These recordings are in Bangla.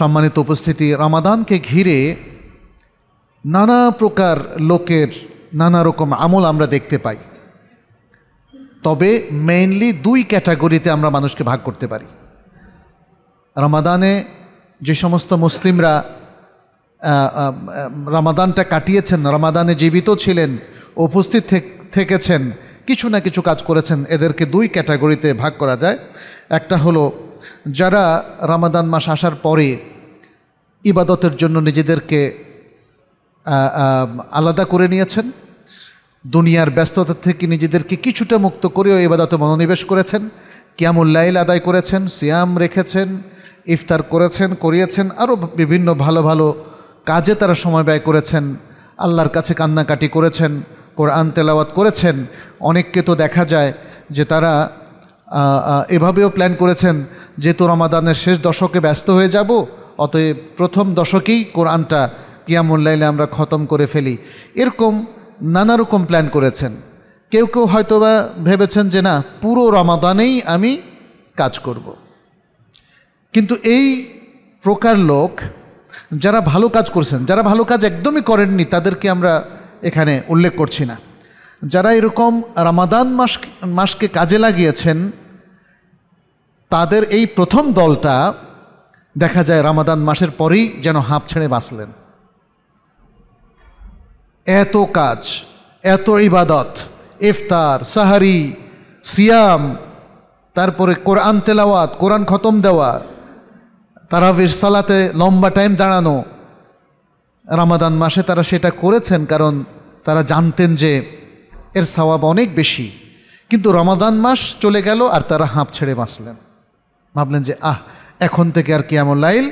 সম্মানিত উপস্থিতি রামাদানকে ঘিরে নানা প্রকার লোকের নানা রকম আমল আমরা দেখতে পাই তবে মেইনলি দুই ক্যাটাগরিতে আমরা মানুষকে ভাগ করতে পারি রামাদানে যে সমস্ত মুসলিমরা রামাদানটা কাটিয়েছেন রামাদানে জীবিত ছিলেন উপস্থিত থেকেছেন কিছু না কিছু কাজ করেছেন এদেরকে দুই ক্যাটাগরিতে ভাগ করা যায় একটা হলো যারা রামাদান মাস আসার পরে ইবাদতের জন্য নিজেদেরকে আলাদা করে নিয়েছেন দুনিয়ার ব্যস্ততা থেকে নিজেদেরকে কিছুটা মুক্ত করেও ইবাদতে মনোনিবেশ করেছেন কিয়ামুল্লাইল আদায় করেছেন সিয়াম রেখেছেন ইফতার করেছেন করিয়েছেন আরও বিভিন্ন ভালো ভালো কাজে তারা সময় ব্যয় করেছেন আল্লাহর কাছে কান্নাকাটি করেছেন কোরআন তেলাওয়াত করেছেন অনেককে তো দেখা যায় যে তারা এভাবেও প্ল্যান করেছেন যে তো রমাদানের শেষ দশকে ব্যস্ত হয়ে যাব অতএব প্রথম দশকেই কোরআনটা কিয়ামুল্লাইলে আমরা খতম করে ফেলি এরকম নানা রকম প্ল্যান করেছেন কেউ কেউ হয়তোবা ভেবেছেন যে না পুরো রমাদানেই আমি কাজ করব। কিন্তু এই প্রকার লোক যারা ভালো কাজ করছেন যারা ভালো কাজ একদমই করেননি তাদেরকে আমরা এখানে উল্লেখ করছি না যারা এরকম রমাদান মাস মাসকে কাজে লাগিয়েছেন তাদের এই প্রথম দলটা দেখা যায় রামাদান মাসের পরেই যেন হাঁপ ছেড়ে বাঁচলেন এত কাজ এত ইবাদত ইফতার সাহারি সিয়াম তারপরে কোরআন তেলাওয়াত কোরআন খতম দেওয়া তারা সালাতে লম্বা টাইম দাঁড়ানো রামাদান মাসে তারা সেটা করেছেন কারণ তারা জানতেন যে এর সওয়াব অনেক বেশি কিন্তু রমাদান মাস চলে গেল আর তারা হাঁপ ছেড়ে বাঁচলেন ভাবলেন যে আহ এখন থেকে আর কিয়ামুল লাইল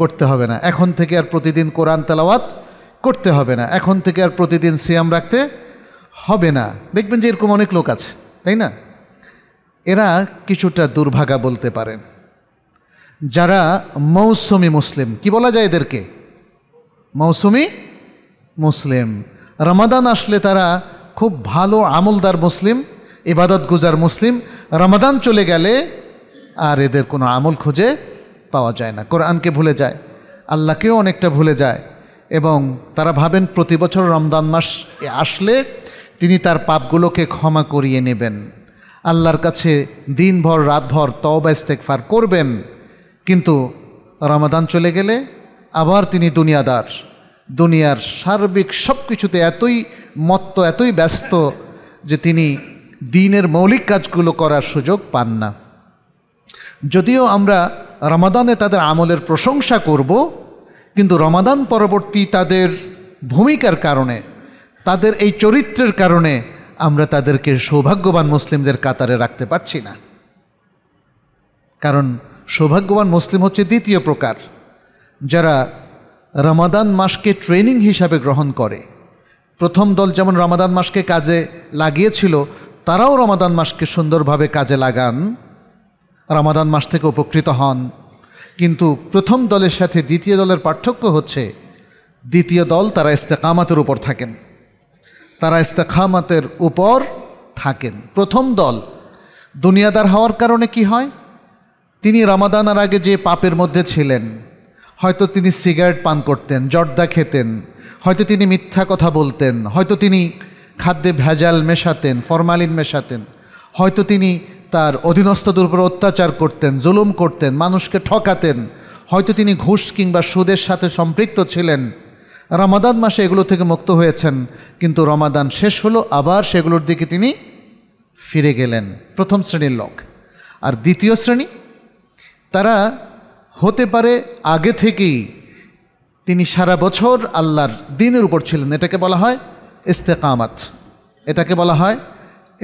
করতে হবে না এখন থেকে আর প্রতিদিন কোরআন তেলাওয়াত করতে হবে না এখন থেকে আর প্রতিদিন সিয়াম রাখতে হবে না দেখবেন যে এরকম অনেক লোক আছে তাই না এরা কিছুটা দুর্ভাগা বলতে পারেন যারা মৌসুমি মুসলিম কি বলা যায় এদেরকে মৌসুমি মুসলিম রমাদান আসলে তারা খুব ভালো আমলদার মুসলিম ইবাদত গুজার মুসলিম রমাদান চলে গেলে আর এদের কোনো আমল খুঁজে পাওয়া যায় না কোরআনকে ভুলে যায় আল্লাহকেও অনেকটা ভুলে যায় এবং তারা ভাবেন প্রতি বছর রমদান মাস আসলে তিনি তার পাপগুলোকে ক্ষমা করিয়ে নেবেন আল্লাহর কাছে দিনভর রাতভর তওবা ইস্তেকফার করবেন কিন্তু রমাদান চলে গেলে আবার তিনি দুনিয়াদার দুনিয়ার সার্বিক সব কিছুতে এতই মত্ত এতই ব্যস্ত যে তিনি দিনের মৌলিক কাজগুলো করার সুযোগ পান না যদিও আমরা রমাদানে তাদের আমলের প্রশংসা করব কিন্তু রমাদান পরবর্তী তাদের ভূমিকার কারণে তাদের এই চরিত্রের কারণে আমরা তাদেরকে সৌভাগ্যবান মুসলিমদের কাতারে রাখতে পারছি না কারণ সৌভাগ্যবান মুসলিম হচ্ছে দ্বিতীয় প্রকার যারা রমাদান মাসকে ট্রেনিং হিসাবে গ্রহণ করে প্রথম দল যেমন রমাদান মাসকে কাজে লাগিয়েছিল তারাও রমাদান মাসকে সুন্দরভাবে কাজে লাগান রামাদান মাস থেকে উপকৃত হন কিন্তু প্রথম দলের সাথে দ্বিতীয় দলের পার্থক্য হচ্ছে দ্বিতীয় দল তারা ইস্তেকামাতের উপর থাকেন তারা ইস্তেকামাতের উপর থাকেন প্রথম দল দুনিয়াদার হওয়ার কারণে কি হয় তিনি রামাদানের আগে যে পাপের মধ্যে ছিলেন হয়তো তিনি সিগারেট পান করতেন জর্দা খেতেন হয়তো তিনি মিথ্যা কথা বলতেন হয়তো তিনি খাদ্যে ভেজাল মেশাতেন ফরমালিন মেশাতেন হয়তো তিনি তার অধীনস্থদের উপর অত্যাচার করতেন জুলুম করতেন মানুষকে ঠকাতেন হয়তো তিনি ঘুষ কিংবা সুদের সাথে সম্পৃক্ত ছিলেন রমাদান মাসে এগুলো থেকে মুক্ত হয়েছেন কিন্তু রমাদান শেষ হলো আবার সেগুলোর দিকে তিনি ফিরে গেলেন প্রথম শ্রেণীর লোক আর দ্বিতীয় শ্রেণী তারা হতে পারে আগে থেকেই তিনি সারা বছর আল্লাহর দিনের উপর ছিলেন এটাকে বলা হয় ইস্তেকামাত এটাকে বলা হয়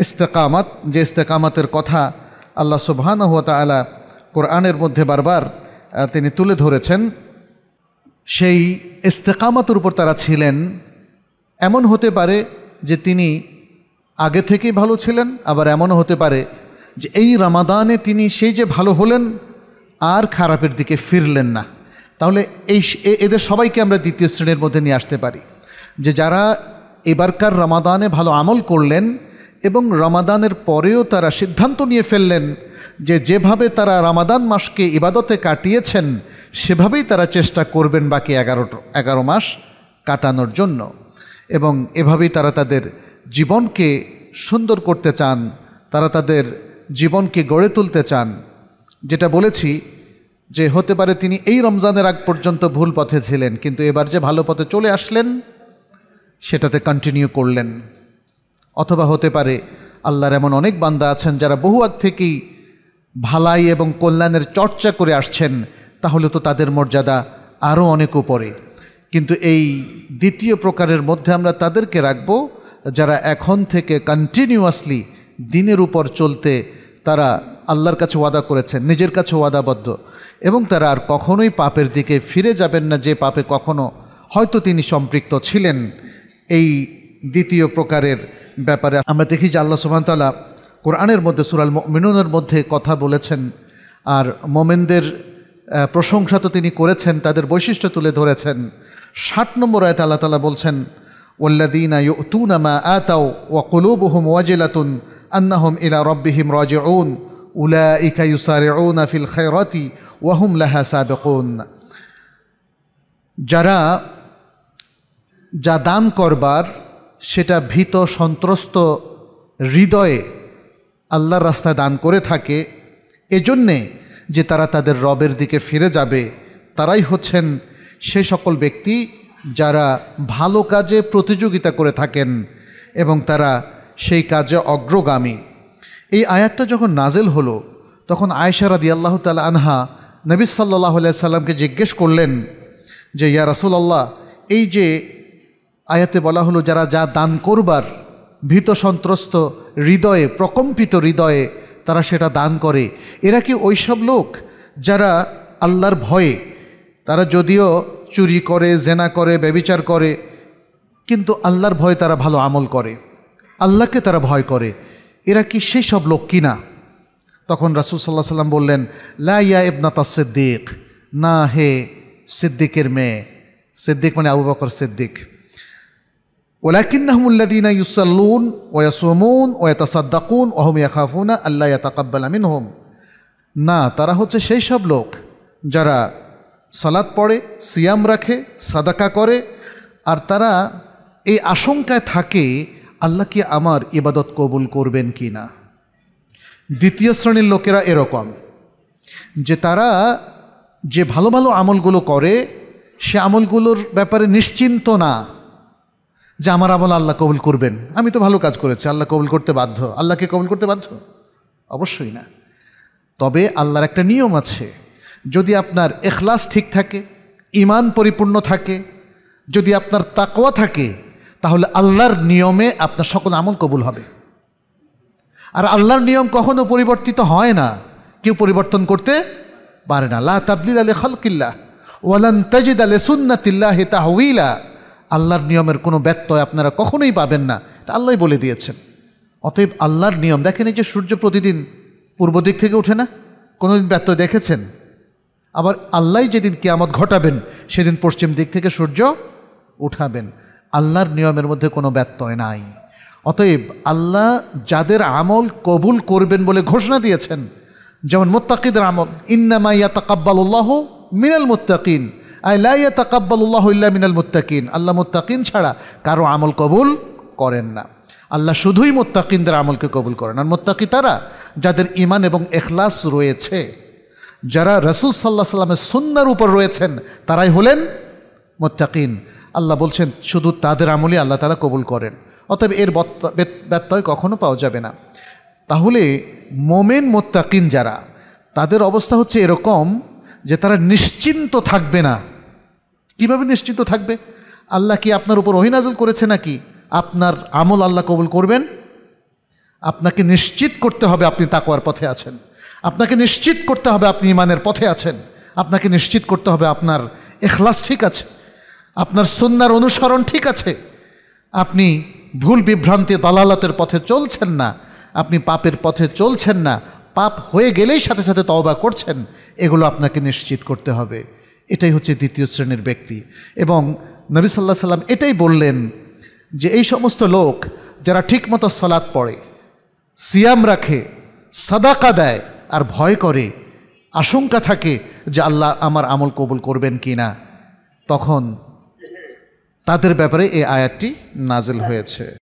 ইস্তেকামাত যে ইস্তেকামাতের কথা আল্লাহ সুবহান হুয়া কোরআনের মধ্যে বারবার তিনি তুলে ধরেছেন সেই ইস্তেকামাতের উপর তারা ছিলেন এমন হতে পারে যে তিনি আগে থেকেই ভালো ছিলেন আবার এমনও হতে পারে যে এই রামাদানে তিনি সেই যে ভালো হলেন আর খারাপের দিকে ফিরলেন না তাহলে এই এদের সবাইকে আমরা দ্বিতীয় শ্রেণীর মধ্যে নিয়ে আসতে পারি যে যারা এবারকার রামাদানে ভালো আমল করলেন এবং রমাদানের পরেও তারা সিদ্ধান্ত নিয়ে ফেললেন যে যেভাবে তারা রামাদান মাসকে ইবাদতে কাটিয়েছেন সেভাবেই তারা চেষ্টা করবেন বাকি এগারো এগারো মাস কাটানোর জন্য এবং এভাবেই তারা তাদের জীবনকে সুন্দর করতে চান তারা তাদের জীবনকে গড়ে তুলতে চান যেটা বলেছি যে হতে পারে তিনি এই রমজানের আগ পর্যন্ত ভুল পথে ছিলেন কিন্তু এবার যে ভালো পথে চলে আসলেন সেটাতে কন্টিনিউ করলেন অথবা হতে পারে আল্লাহর এমন অনেক বান্দা আছেন যারা বহু আগ থেকেই ভালাই এবং কল্যাণের চর্চা করে আসছেন তাহলে তো তাদের মর্যাদা আরও অনেক উপরে কিন্তু এই দ্বিতীয় প্রকারের মধ্যে আমরা তাদেরকে রাখব যারা এখন থেকে কন্টিনিউয়াসলি দিনের উপর চলতে তারা আল্লাহর কাছে ওয়াদা করেছেন নিজের কাছে ওয়াদাবদ্ধ এবং তারা আর কখনোই পাপের দিকে ফিরে যাবেন না যে পাপে কখনো হয়তো তিনি সম্পৃক্ত ছিলেন এই দ্বিতীয় প্রকারের ব্যাপারে আমরা দেখি যে আল্লাহ সুবাহতাল্লাহ কোরআনের মধ্যে সুরাল মিনুনের মধ্যে কথা বলেছেন আর মোমেনদের প্রশংসা তো তিনি করেছেন তাদের বৈশিষ্ট্য তুলে ধরেছেন ষাট নম্বর আয়ত আল্লাহ তালা বলছেন ওল্লাদিনা ইউতুনা মা আতাও ওয়া কুলুবুহুম ওয়াজিলাতুন আন্নাহুম ইলা রব্বিহিম রাজিউন উলাইকা ইউসারিউনা ফিল খায়রাতি ওয়াহুম লাহা সাবিকুন যারা যা দান করবার সেটা ভীত সন্ত্রস্ত হৃদয়ে আল্লাহর রাস্তায় দান করে থাকে এজন্যে যে তারা তাদের রবের দিকে ফিরে যাবে তারাই হচ্ছেন সে সকল ব্যক্তি যারা ভালো কাজে প্রতিযোগিতা করে থাকেন এবং তারা সেই কাজে অগ্রগামী এই আয়াতটা যখন নাজেল হলো তখন আয়সারা আল্লাহ তালা আনহা নবী সাল্লাহ সাল্লামকে জিজ্ঞেস করলেন যে ইয়া রাসুল আল্লাহ এই যে আয়াতে বলা হলো যারা যা দান করবার ভীত সন্ত্রস্ত হৃদয়ে প্রকম্পিত হৃদয়ে তারা সেটা দান করে এরা কি ওইসব লোক যারা আল্লাহর ভয়ে তারা যদিও চুরি করে জেনা করে ব্যবিচার করে কিন্তু আল্লাহর ভয়ে তারা ভালো আমল করে আল্লাহকে তারা ভয় করে এরা কি সেই সব লোক কিনা তখন রাসুল সাল্লাহ সাল্লাম বললেন লা ইয়া ইবনাতা সিদ্দিক না হে সিদ্দিকের মেয়ে সিদ্দিক মানে আবু বকর সিদ্দিক ولكنهم الذين يصلون ويصومون ويتصدقون وهم يخافون আল্লাহ يتقبل منهم না তারা হচ্ছে সেই সব লোক যারা সালাদ পড়ে সিয়াম রাখে সাদাকা করে আর তারা এই আশঙ্কায় থাকে আল্লাহ কি আমার ইবাদত কবুল করবেন কি না দ্বিতীয় শ্রেণীর লোকেরা এরকম যে তারা যে ভালো ভালো আমলগুলো করে সে আমলগুলোর ব্যাপারে নিশ্চিন্ত না যে আমার আমল আল্লাহ কবুল করবেন আমি তো ভালো কাজ করেছি আল্লাহ কবুল করতে বাধ্য আল্লাহকে কবুল করতে বাধ্য অবশ্যই না তবে আল্লাহর একটা নিয়ম আছে যদি আপনার এখলাস ঠিক থাকে ইমান পরিপূর্ণ থাকে যদি আপনার তাকোয়া থাকে তাহলে আল্লাহর নিয়মে আপনার সকল আমল কবুল হবে আর আল্লাহর নিয়ম কখনও পরিবর্তিত হয় না কেউ পরিবর্তন করতে পারে না লা তাবলিল আলে খালকিল্লা ওয়ালান তাজিদ আলে সুন্নাতিল্লাহ তাহউিলা আল্লাহর নিয়মের কোনো ব্যত্যয় আপনারা কখনোই পাবেন না এটা আল্লাহ বলে দিয়েছেন অতএব আল্লাহর নিয়ম দেখেন এই যে সূর্য প্রতিদিন পূর্ব দিক থেকে ওঠে না কোনো দিন ব্যত্যয় দেখেছেন আবার আল্লাহ যেদিন কেয়ামত ঘটাবেন সেদিন পশ্চিম দিক থেকে সূর্য উঠাবেন আল্লাহর নিয়মের মধ্যে কোনো ব্যত্যয় নাই অতএব আল্লাহ যাদের আমল কবুল করবেন বলে ঘোষণা দিয়েছেন যেমন মোত্তাকিদের আমল ইন্নামাইয়া উল্লাহ মিনাল মোত্তাকিন আল্লাহ তাকাব্বাল্লাহ মিনাল মুত্তাকিন আল্লাহ মুত্তাকিন ছাড়া কারো আমল কবুল করেন না আল্লাহ শুধুই মোত্তাকিনদের আমলকে কবুল করেন আর মোত্তাকি তারা যাদের ইমান এবং এখলাস রয়েছে যারা রসুল সাল্লাহ সাল্লামের সুন্নার উপর রয়েছেন তারাই হলেন মোত্তাকিন আল্লাহ বলছেন শুধু তাদের আমলই আল্লাহ তারা কবুল করেন অতএব এর ব্যত্যয় কখনো পাওয়া যাবে না তাহলে মোমেন মোত্তাকিন যারা তাদের অবস্থা হচ্ছে এরকম যে তারা নিশ্চিন্ত থাকবে না কিভাবে নিশ্চিত থাকবে আল্লাহ কি আপনার উপর অহিনাজল করেছে নাকি আপনার আমল আল্লাহ কবুল করবেন আপনাকে নিশ্চিত করতে হবে আপনি তাকোয়ার পথে আছেন আপনাকে নিশ্চিত করতে হবে আপনি ইমানের পথে আছেন আপনাকে নিশ্চিত করতে হবে আপনার এখলাস ঠিক আছে আপনার সন্ন্যার অনুসরণ ঠিক আছে আপনি ভুল বিভ্রান্তি দলালতের পথে চলছেন না আপনি পাপের পথে চলছেন না পাপ হয়ে গেলেই সাথে সাথে তওবা করছেন এগুলো আপনাকে নিশ্চিত করতে হবে এটাই হচ্ছে দ্বিতীয় শ্রেণীর ব্যক্তি এবং নবী সাল্লাহ সাল্লাম এটাই বললেন যে এই সমস্ত লোক যারা ঠিকমতো সলাদ পড়ে সিয়াম রাখে সাদাকা দেয় আর ভয় করে আশঙ্কা থাকে যে আল্লাহ আমার আমল কবুল করবেন কি না তখন তাদের ব্যাপারে এই আয়াতটি নাজেল হয়েছে